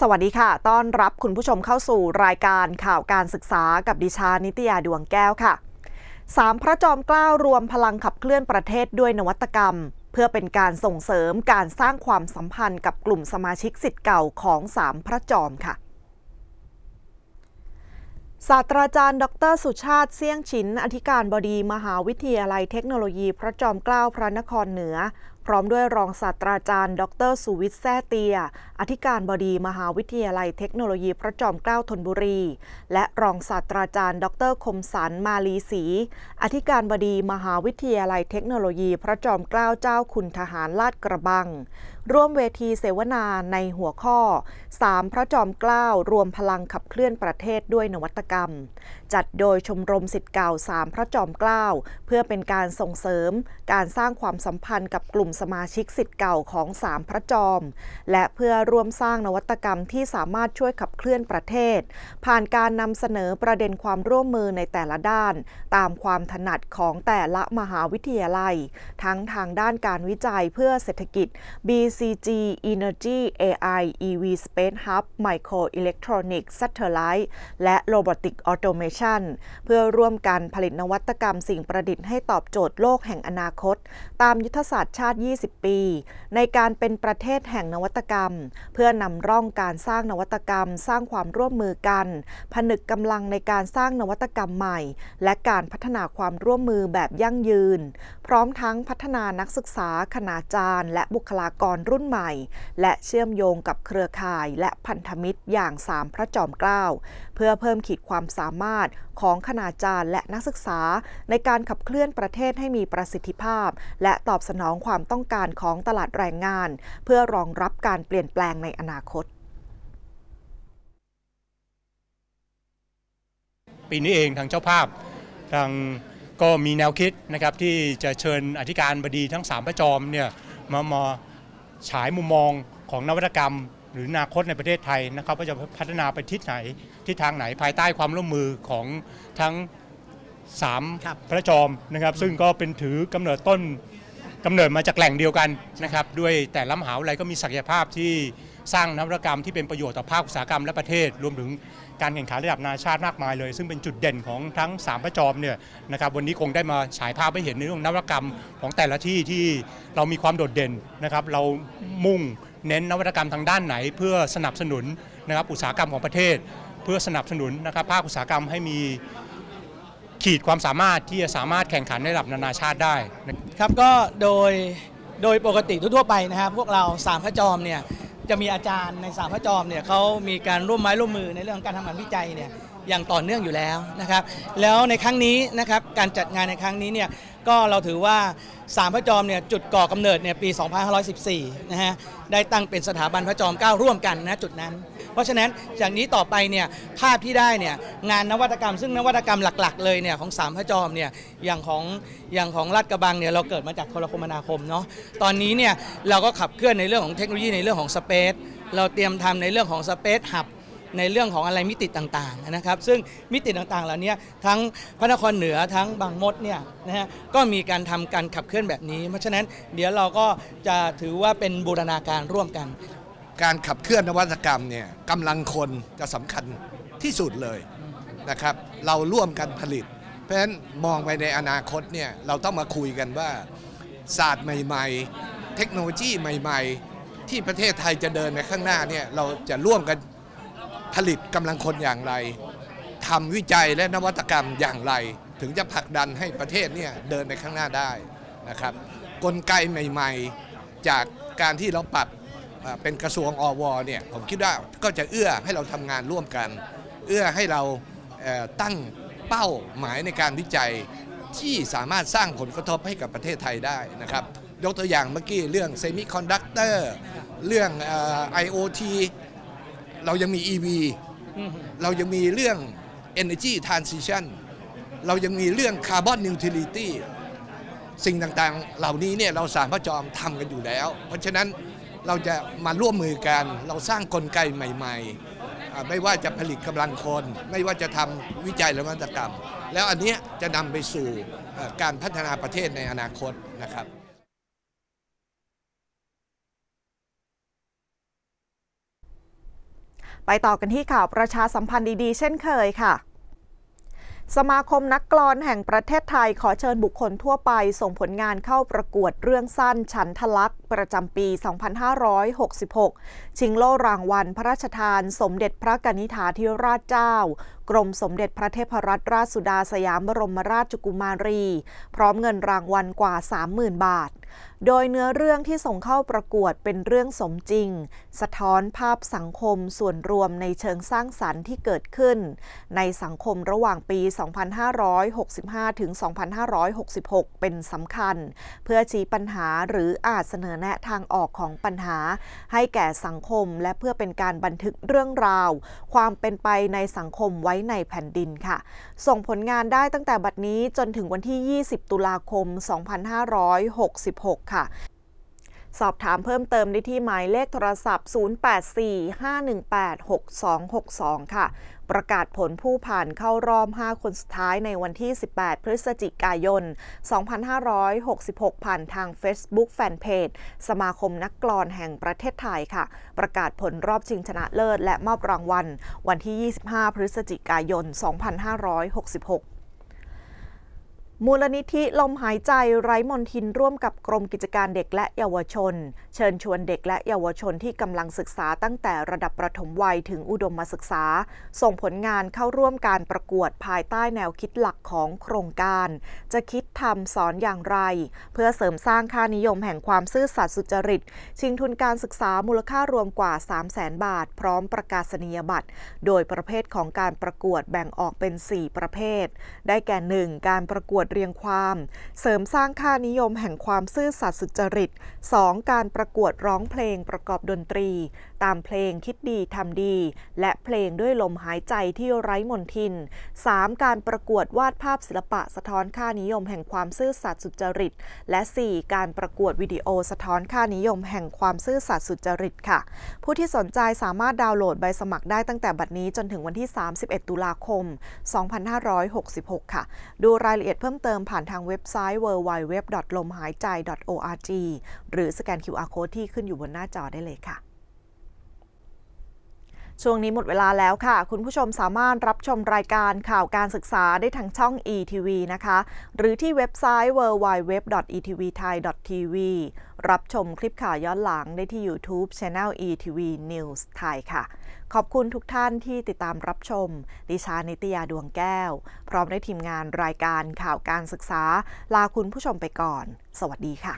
สวัสดีค่ะ ต้อนรับคุณผู้ชมเข้าสู่รายการข่าวการศึกษากับดิชา นิตยา ดวงแก้วค่ะ สามพระจอมเกล้ารวมพลังขับเคลื่อนประเทศด้วยนวัตกรรม เพื่อเป็นการส่งเสริมการสร้างความสัมพันธ์กับกลุ่มสมาชิกสิทธิ์เก่าของสามพระจอมค่ะ ศาสตราจารย์ ดรสุชาติ เสี่ยงฉินอธิการบดีมหาวิทยาลัยเทคโนโลยีพระจอมเกล้าพระนครเหนือพร้อมด้วยรองศาสตราจารย์ดรสุวิทย์แซ่เตีย อธิการบดีมหาวิทยาลัยเทคโนโลยีพระจอมเกล้าธนบุรี และรองศาสตราจารย์ ดรคมสันมาลีศรีอธิการบดีมหาวิทยาลัยเทคโนโลยีพระจอมเกล้าเจ้าคุณทหารลาดกระบังร่วมเวทีเสวนาในหัวข้อ 3 พระจอมเกล้ารวมพลังขับเคลื่อนประเทศด้วยนวัตกรรม จัดโดยชมรมสิทธิ์เก่า 3 พระจอมเกล้าเพื่อเป็นการส่งเสริม การสร้างความสัมพันธ์กับกลุ่มสมาชิกสิทธิ์เก่าของ3พระจอม และเพื่อร่วมสร้างนวัตกรรมที่สามารถช่วยขับเคลื่อนประเทศ ผ่านการนำเสนอประเด็นความร่วมมือในแต่ละด้าน ตามความถนัดของแต่ละมหาวิทยาลัย ทั้งทางด้านการวิจัยเพื่อเศรษฐกิจ b ICG Energy AI EV Space Hub Micro Electronic Satellite และ Robotic Automation เพื่อร่วมกันผลิตนวัตกรรม สิ่งประดิษฐ์ให้ตอบโจทย์โลกแห่งอนาคต ตามยุทธศาสตร์ชาติ 20 ปี ในการเป็นประเทศแห่งนวัตกรรม เพื่อนำร่องการสร้างนวัตกรรม สร้างความร่วมมือกัน ผนึกกำลังในการสร้างนวัตกรรมใหม่ และการพัฒนาความร่วมมือแบบยั่งยืนพร้อมทั้งพัฒนานักศึกษา คณาจารย์ และบุคลากรรุ่นใหม่และเชื่อมโยงกับเครือข่ายและพันธมิตรอย่างสามพระจอมเกล้าเพื่อเพิ่มขีดความสามารถของคณาจารย์และนักศึกษาในการขับเคลื่อนประเทศให้มีประสิทธิภาพ และตอบสนองความต้องการของตลาดแรงงาน เพื่อรองรับการเปลี่ยนแปลงในอนาคตปีนี้เองทางเจ้าภาพทางก็มีแนวคิดนะครับที่จะเชิญอธิการบดีทั้ง3ประจอมเนี่ยมามาฉายมุมมองของนวัตกรรมหรือนาคตในประเทศไทยนะครับว่าจะพัฒนาไปทิศไหนทิศทางไหนภายใต้ความร่วมมือของทั้งสามพระจอมนะครับซึ่งก็เป็นถือกำเนิดต้นกำเนิดมาจากแหล่งเดียวกันนะครับด้วยแต่ลำหาวอะไรก็มีศักยภาพที่สร้างนวัตกรรมที่เป็นประโยชน์ต่อภาคอุตสาหกรรมและประเทศรวมถึงการแข่งขันระดับนานาชาติมากมายเลย ซึ่งเป็นจุดเด่นของทั้ง3ประจอมเนี่ยนะครับวันนี้คงได้มาฉายภาพให้เห็นในเรื่องนวัตกรรมของแต่ละที่ที่เรามีความโดดเด่นนะครับ เรามุ่งเน้นนวัตกรรมทางด้านไหน เพื่อสนับสนุนนะครับอุตสาหกรรมของประเทศ เพื่อสนับสนุนนะครับ ภาคอุตสาหกรรมให้มีขีดความสามารถที่จะสามารถแข่งขันในระดับนานาชาติได้นะครับก็โดยโดยปกติทั่วไปนะครับพวกเราสามพระจอมเนี่ยจะมีอาจารย์ในสามพระจอมเนี่ยเขามีการร่วมไม้ร่วมมือในเรื่องการทำงานวิจัยเนี่ยอย่างต่อเนื่องอยู่แล้วนะครับ แล้วในครั้งนี้นะครับการจัดงานในครั้งนี้เนี่ยก็เราถือว่าสามพระจอมเนี่ยจุดก่อกำเนิดเนี่ยปี 2514นะฮะได้ตั้งเป็นสถาบันพระจอมเก้าร่วมกันนะจุดนั้น เพราะฉะนั้นจากนี้ต่อไปเนี่ยภาพที่ได้เนี่ยงานนวัตกรรม ซึ่งนวัตกรรมหลักๆ เลยเนี่ยของสามพระจอมเนี่ยอย่างของอย่างของลาดกระบังเนี่ยเราเกิดมาจากโทรคมนาคมเนาะตอนนี้เนี่ยเราก็ขับเคลื่อนในเรื่องของเทคโนโลยีในเรื่องของสเปซเราเตรียมทำในเรื่องของสเปซหับในเรื่องของอะไรมิติต่างๆนะครับซึ่งมิติต่างๆเหล่านี้ทั้งพระนครเหนือทั้งบางมดเนี่ยนะฮะก็มีการทำการขับเคลื่อนแบบนี้ เพราะฉะนั้น เดี๋ยวเราก็จะถือว่าเป็นบูรณาการร่วมกัน การขับเคลื่อนนวัตกรรมเนี่ยกำลังคนจะสำคัญที่สุดเลยนะครับ เราร่วมกันผลิต เพราะฉะนั้นมองไปในอนาคตเนี่ยเราต้องมาคุยกันว่าศาสตร์ใหม่ๆ เทคโนโลยีใหม่ ๆ ที่ประเทศไทยจะเดินในข้างหน้าเนี่ยเราจะร่วมกันผลิตกำลังคนอย่างไร ทำวิจัยและนวัตกรรมอย่างไร ถึงจะผลักดันให้ประเทศเนี่ยเดินในข้างหน้าได้นะครับ กลไกใหม่ๆ จากการที่เราปรับเป็นกระทรวงอวเนี่ย ผมคิดว่าก็จะเอื้อให้เราทำงานร่วมกัน เอื้อให้เราตั้งเป้าหมายในการวิจัยที่สามารถสร้างผลกระทบให้กับประเทศไทยได้นะครับ ยกตัวอย่างเมื่อกี้เรื่องเซมิคอนดักเตอร์ เรื่อง IoT เรายังมี EV เรายังมีเรื่อง Energy Transition เรายังมีเรื่อง Carbon Neutrality สิ่งต่างๆ เหล่านี้เนี่ยเราสามารถจอมทำกันอยู่แล้ว เพราะฉะนั้นเราจะมาร่วมมือกันเราสร้างกลไกใหม่ๆ ไม่ว่าจะผลิตกำลังคน ไม่ว่าจะทำวิจัยและวัตกรรม แล้วอันนี้จะนำไปสู่การพัฒนาประเทศในอนาคตนะครับไปต่อกันที่ข่าวประชาสัมพันธ์ดีๆเช่นเคยค่ะ สมาคมนักกลอนแห่งประเทศไทย ขอเชิญบุคคลทั่วไป ส่งผลงานเข้าประกวดเรื่องสั้น ฉันทลักษประจำปี 2566 ชิงโล่รางวัล พระราชทานสมเด็จพระกนิษฐาธิราชเจ้า กรมสมเด็จพระเทพรัตนราชสุดาสยามบรมราชกุมารี พร้อมเงินรางวัลกว่า 30,000 บาท โดยเนื้อเรื่องที่ส่งเข้าประกวดเป็นเรื่องสมจริง สะท้อนภาพสังคมส่วนรวมในเชิงสร้างสรรค์ที่เกิดขึ้น ในสังคมระหว่างปี 2565 ถึง 2566 เป็นสำคัญ เพื่อชี้ปัญหาหรืออาจเสนอแนะทางออกของปัญหา ให้แก่สังคมและเพื่อเป็นการบันทึกเรื่องราว ความเป็นไปในสังคมไว้ในแผ่นดินค่ะ ส่งผลงานได้ตั้งแต่บัดนี้จนถึงวันที่ 20 ตุลาคม 2566 ค่ะสอบถามเพิ่มเติมได้ที่หมายเลขโทรศัพท์ 0845186262 ค่ะ ประกาศผลผู้ผ่านเข้ารอบ5คนสุดท้ายในวันที่ 18 พฤศจิกายน 2566ผ่านทาง Facebook Fanpage สมาคมนักกลอนแห่งประเทศไทยค่ะ ประกาศผลรอบชิงชนะเลิศและมอบรางวัลวันที่ 25 พฤศจิกายน 2566มูลนิธิลมหายใจไร้มนทินร่วมกับกรมกิจการเด็กและเยาวชน เชิญชวนเด็กและเยาวชนที่กำลังศึกษาตั้งแต่ระดับประถมวัยถึงอุดมศึกษา ส่งผลงานเข้าร่วมการประกวดภายใต้แนวคิดหลักของโครงการ จะคิดทำสอนอย่างไร เพื่อเสริมสร้างค่านิยมแห่งความซื่อสัตย์สุจริต ชิงทุนการศึกษามูลค่ารวมกว่า3 0 0แสนบาท พร้อมประกาศนียบัตรโดยประเภทของการประกวดแบ่งออกเป็น 4 ประเภท ได้แก่1การประกวดดเรียงความ เสริมสร้างค่านิยมแห่งความซื่อสัตย์สุจริต 2. การประกวดร้องเพลงประกอบดนตรีตามเพลงคิดดีทำดี และเพลงด้วยลมหายใจที่ไร้มนทิน 3. การประกวดวาดภาพศิลปะ สะท้อนค่านิยมแห่งความซื่อสัตย์สุจริต และ 4. การประกวดวิดีโอสะท้อนค่านิยม แห่งความซื่อสัตย์สุจริตค่ะ ผู้ที่สนใจสามารถดาวน์โหลดใบสมัครได้ตั้งแต่บัดนี้จนถึงวันที่ 31 ตุลาคม 2566 ค่ะ ดูรายละเอียดเพิ่มเติมผ่านทางเว็บไซต์ www. ลมหายใจ .org หรือสแกน QR code ที่ขึ้นอยู่บนหน้าจอได้เลยค่ะช่วงนี้หมดเวลาแล้วค่ะ คุณผู้ชมสามารถรับชมรายการข่าวการศึกษาได้ทางช่อง e-tv นะคะ หรือที่เว็บไซต์ www.etvthai.tv รับชมคลิปข่าวย้อนหลังได้ที่ YouTube Channel e-tv news ไทยค่ะ ขอบคุณทุกท่านที่ติดตามรับชมดิชานิตยาดวงแก้ว พร้อมด้วยทีมงานรายการข่าวการศึกษา ลาคุณผู้ชมไปก่อน สวัสดีค่ะ